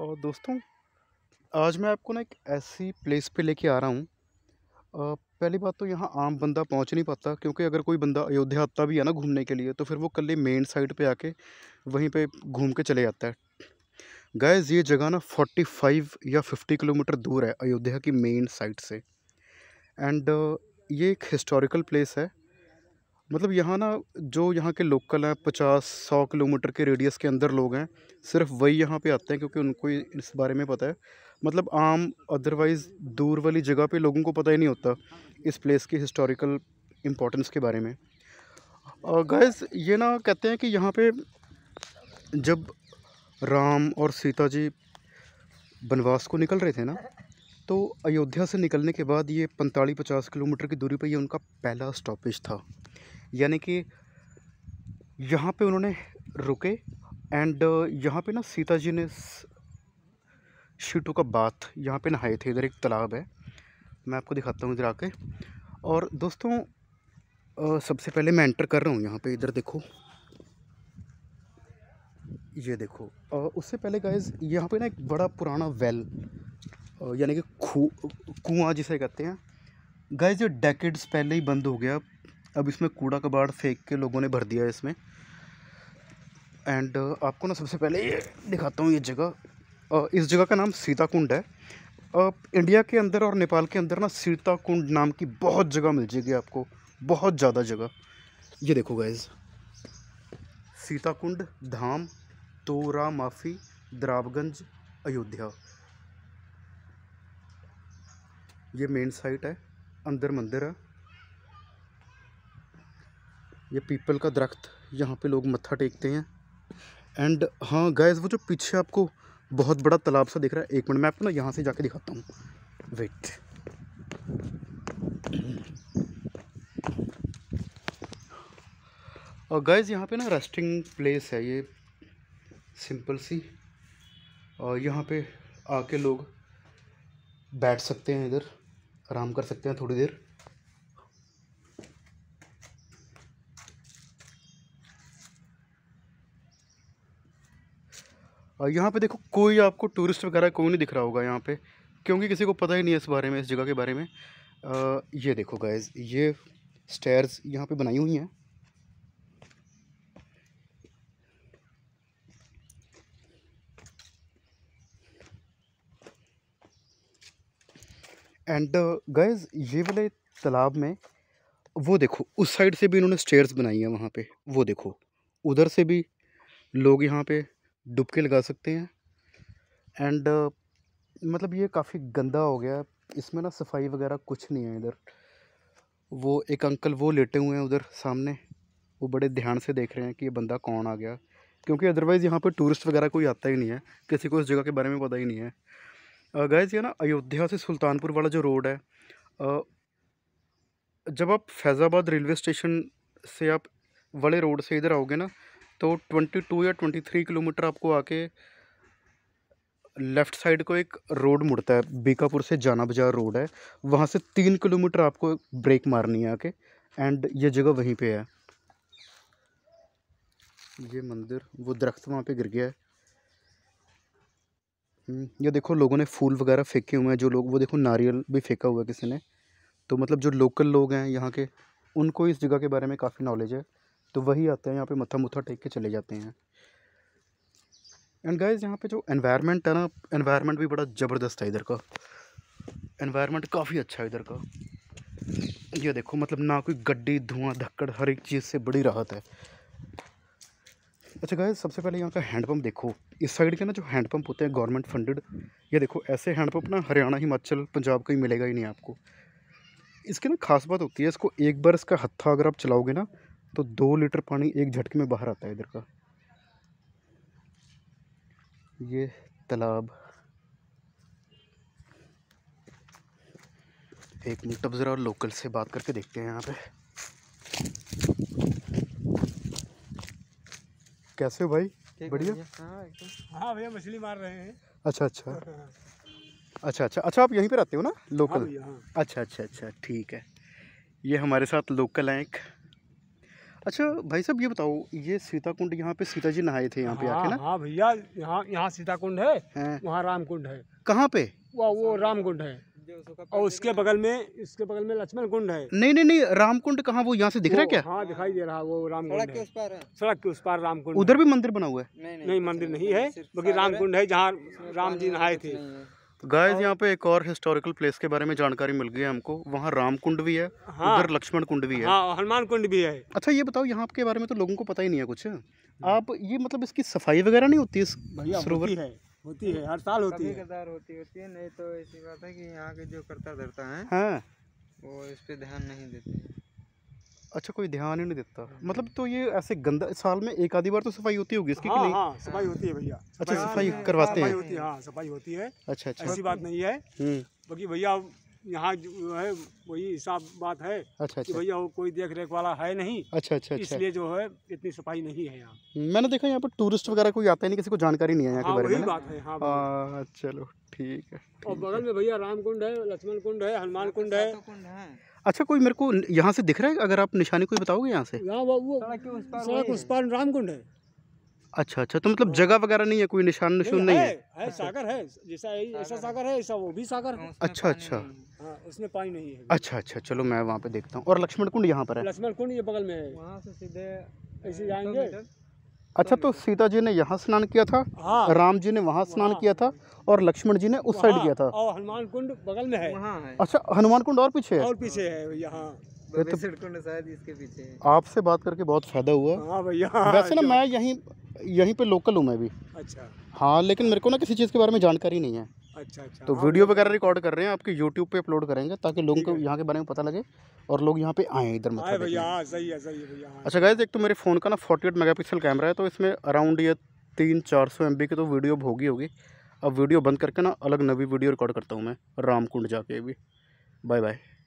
और दोस्तों आज मैं आपको ना एक ऐसी प्लेस पे लेके आ रहा हूँ पहली बात तो यहाँ आम बंदा पहुँच नहीं पाता क्योंकि अगर कोई बंदा अयोध्या आता भी है ना घूमने के लिए तो फिर वो कल मेन साइड पे आके वहीं पे घूम के चले जाता है गैज़ ये जगह ना फोर्टी फाइव या फिफ्टी किलोमीटर दूर है अयोध्या की मेन साइड से एंड ये एक हिस्टोरिकल प्लेस है मतलब यहाँ ना जो यहाँ के लोकल हैं पचास सौ किलोमीटर के रेडियस के अंदर लोग हैं सिर्फ वही यहाँ पे आते हैं क्योंकि उनको इस बारे में पता है मतलब आम अदरवाइज़ दूर वाली जगह पे लोगों को पता ही नहीं होता इस प्लेस की हिस्टोरिकल इम्पोर्टेंस के बारे में गैस ये ना कहते हैं कि यहाँ पे जब राम और सीता जी वनवास को निकल रहे थे ना तो अयोध्या से निकलने के बाद ये पैंतालीस पचास किलोमीटर की दूरी पर ये उनका पहला स्टॉपेज था यानी कि यहाँ पे उन्होंने रुके एंड uh, यहाँ पे ना सीता जी ने शीटू का बाथ यहाँ पे नहाए थे इधर एक तालाब है मैं आपको दिखाता हूँ इधर आके और दोस्तों सबसे पहले मैं एंटर कर रहा हूँ यहाँ पे इधर देखो ये देखो उससे पहले गाइज यहाँ पे ना एक बड़ा पुराना वेल यानी कि खू कुआँ जिसे कहते हैं गाइज ये डेकेड्स पहले ही बंद हो गया अब इसमें कूड़ा कबाड़ फेंक के लोगों ने भर दिया है इसमें एंड uh, आपको ना सबसे पहले ये दिखाता हूँ ये जगह uh, इस जगह का नाम सीताकुंड है अब uh, इंडिया के अंदर और नेपाल के अंदर ना सीताकुंड नाम की बहुत जगह मिल जाएगी आपको बहुत ज़्यादा जगह ये देखो गाइज सीताकुंड धाम तोरा माफी द्रावगंज अयोध्या ये मेन साइट है अंदर मंदिर है ये पीपल का दरख्त यहाँ पे लोग मत्था टेकते हैं एंड हाँ गैस वो जो पीछे आपको बहुत बड़ा तालाब सा दिख रहा है एक मिनट मैं आपको ना यहाँ से जाके दिखाता हूँ वेट और गैस यहाँ पे ना रेस्टिंग प्लेस है ये सिंपल सी और यहाँ पे आके लोग बैठ सकते हैं इधर आराम कर सकते हैं थोड़ी देर और यहाँ पे देखो कोई आपको टूरिस्ट वगैरह कोई नहीं दिख रहा होगा यहाँ पे क्योंकि किसी को पता ही नहीं है इस बारे में इस जगह के बारे में आ, ये देखो गैज़ ये स्टेयर्स यहाँ पे बनाई हुई हैं एंड गैज़ ये वाले तालाब में वो देखो उस साइड से भी इन्होंने स्टेयर्स बनाई हैं वहाँ पे वो देखो उधर से भी लोग यहाँ पे डुबके लगा सकते हैं एंड uh, मतलब ये काफ़ी गंदा हो गया इसमें ना सफाई वगैरह कुछ नहीं है इधर वो एक अंकल वो लेटे हुए हैं उधर सामने वो बड़े ध्यान से देख रहे हैं कि ये बंदा कौन आ गया क्योंकि अदरवाइज़ यहाँ पर टूरिस्ट वगैरह कोई आता ही नहीं है किसी को इस जगह के बारे में पता ही नहीं है गैज़ uh, ये ना अयोध्या से सुल्तानपुर वाला जो रोड है uh, जब आप फैज़ाबाद रेलवे स्टेशन से आप वाले रोड से इधर आओगे ना तो ट्वेंटी टू या ट्वेंटी थ्री किलोमीटर आपको आके लेफ़्ट साइड को एक रोड मुड़ता है बीकापुर से जाना बाजार रोड है वहाँ से तीन किलोमीटर आपको ब्रेक मारनी है आके एंड ये जगह वहीं पे है ये मंदिर वो दरख्त वहाँ पे गिर गया है हम्म, ये देखो लोगों ने फूल वगैरह फेंके हुए हैं जो लोग वो देखो नारियल भी फेंका हुआ है किसी ने तो मतलब जो लोकल लोग हैं यहाँ के उनको इस जगह के बारे में काफ़ी नॉलेज है तो वही आते हैं यहाँ पे मत्था मुथा टेक के चले जाते हैं एंड गाइज यहाँ पे जो एनवायरनमेंट है ना एनवायरनमेंट भी बड़ा ज़बरदस्त है इधर का एनवायरनमेंट काफ़ी अच्छा है इधर का ये देखो मतलब ना कोई गड्डी धुआं धक्कड़ हर एक चीज़ से बड़ी राहत है अच्छा गाइज सबसे पहले यहाँ का हैंडपम्प देखो इस साइड के ना जो हैंडपम्प होते हैं गवर्नमेंट फंडेड ये देखो ऐसे हैंडपम्प ना हरियाणा हिमाचल पंजाब कहीं मिलेगा ही नहीं आपको इसकी ना खास बात होती है इसको एक बार इसका हत्था अगर आप चलाओगे ना तो दो लीटर पानी एक झटके में बाहर आता है इधर का ये तालाब एक मिनट अब ज़रा लोकल से बात करके देखते हैं यहाँ पे कैसे हो भाई बढ़िया हाँ, हाँ भैया मछली मार रहे हैं अच्छा अच्छा अच्छा अच्छा अच्छा आप यहीं पर आते हो ना लोकल हाँ, हाँ। अच्छा अच्छा अच्छा ठीक है ये हमारे साथ लोकल हैं एक अच्छा भाई साहब ये बताओ ये सीता कुंड यहाँ पे सीता जी नहाए थे यहाँ पे हाँ, आके ना हाँ भैया यहाँ यहाँ सीता कुंड है? वहाँ रामकुंड है कहाँ पे वो वो राम कुंड है और उसके बगल में इसके बगल में लक्ष्मण कुंड है नहीं नहीं नहीं रामकुंड कहाँ वो यहाँ से दिख रहा है क्या हाँ दिखाई दे रहा वो राम सड़क के उस पार राम सड़क के रामकुंड उधर भी मंदिर बना हुआ है नहीं मंदिर अच्छा, नहीं है बल्कि रामकुंड है जहाँ राम जी नहाए थे गाय तो गाइस यहाँ पे एक और हिस्टोरिकल प्लेस के बारे में जानकारी मिल गई है हमको वहाँ राम कुंड भी है हाँ, उधर लक्ष्मण कुंड भी है हाँ, हनुमान कुंड भी है अच्छा ये बताओ यहाँ के बारे में तो लोगों को पता ही नहीं है कुछ आप ये मतलब इसकी सफाई वगैरह नहीं होती इस सरोवर है होती है हर साल होती है नहीं तो ऐसी बात है की यहाँ के जो करता धरता है हाँ। वो इस पे ध्यान नहीं देते अच्छा कोई ध्यान ही नहीं देता हाँ। मतलब तो ये ऐसे गंदा साल में एक आधी बार तो सफाई होती होगी इसकी हाँ, नहीं हाँ, सफाई होती है भैया अच्छा सफाई करवाते हैं होती है हाँ सफाई होती है अच्छा अच्छा ऐसी बात नहीं है हम्म। बाकी भैया यहाँ जो है वही हिसाब बात है अच्छा अच्छा भैया वो कोई देख रेख वाला है नहीं अच्छा, अच्छा अच्छा इसलिए जो है इतनी सफाई नहीं है यहाँ मैंने देखा यहाँ पर टूरिस्ट वगैरह कोई आता नहीं किसी को जानकारी नहीं है यहाँ हाँ, बात है हाँ, चलो ठीक है और बगल में भैया राम कुंड है लक्ष्मण कुंड है हनुमान कुंड है अच्छा कोई मेरे को यहाँ से दिख रहा है अगर आप निशानी कोई बताओगे यहाँ से रामकुंड है अच्छा अच्छा तो मतलब जगह वगैरह नहीं है कोई निशान निशून नहीं है, है सागर है जैसा ऐसा सागर है ऐसा वो भी सागर है हाँ, अच्छा अच्छा हाँ, उसमें पानी नहीं है अच्छा अच्छा चलो मैं वहाँ पे देखता हूँ और लक्ष्मण कुंड यहाँ पर है लक्ष्मण कुंड ये बगल में है वहाँ से सीधे ऐसे जाएंगे अच्छा तो सीता जी ने यहाँ स्नान किया था हाँ। राम जी ने वहाँ स्नान किया था और लक्ष्मण जी ने उस साइड किया था और हनुमान कुंड बगल में है अच्छा हनुमान कुंड और पीछे है और पीछे है यहाँ तो इसके पीछे आपसे बात करके बहुत फायदा हुआ हाँ, हाँ वैसे ना मैं यहीं यहीं पे लोकल हूँ मैं भी अच्छा हाँ लेकिन मेरे को ना किसी चीज़ के बारे में जानकारी नहीं है अच्छा अच्छा तो हाँ, वीडियो हाँ। वगैरह रिकॉर्ड कर रहे हैं आपके यूट्यूब पे अपलोड करेंगे ताकि लोगों को यहाँ के बारे में पता लगे और लोग यहाँ पे आए इधर मतलब हाँ, सही है सही है अच्छा गैस एक तो मेरे फ़ोन का ना फोर्टी एट कैमरा है तो इसमें अराउंड ये तीन चार सौ एम की तो वीडियो होगी होगी अब वीडियो बंद करके ना अलग नवी वीडियो रिकॉर्ड करता हूँ मैं रामकुंड जाके भी बाय बाय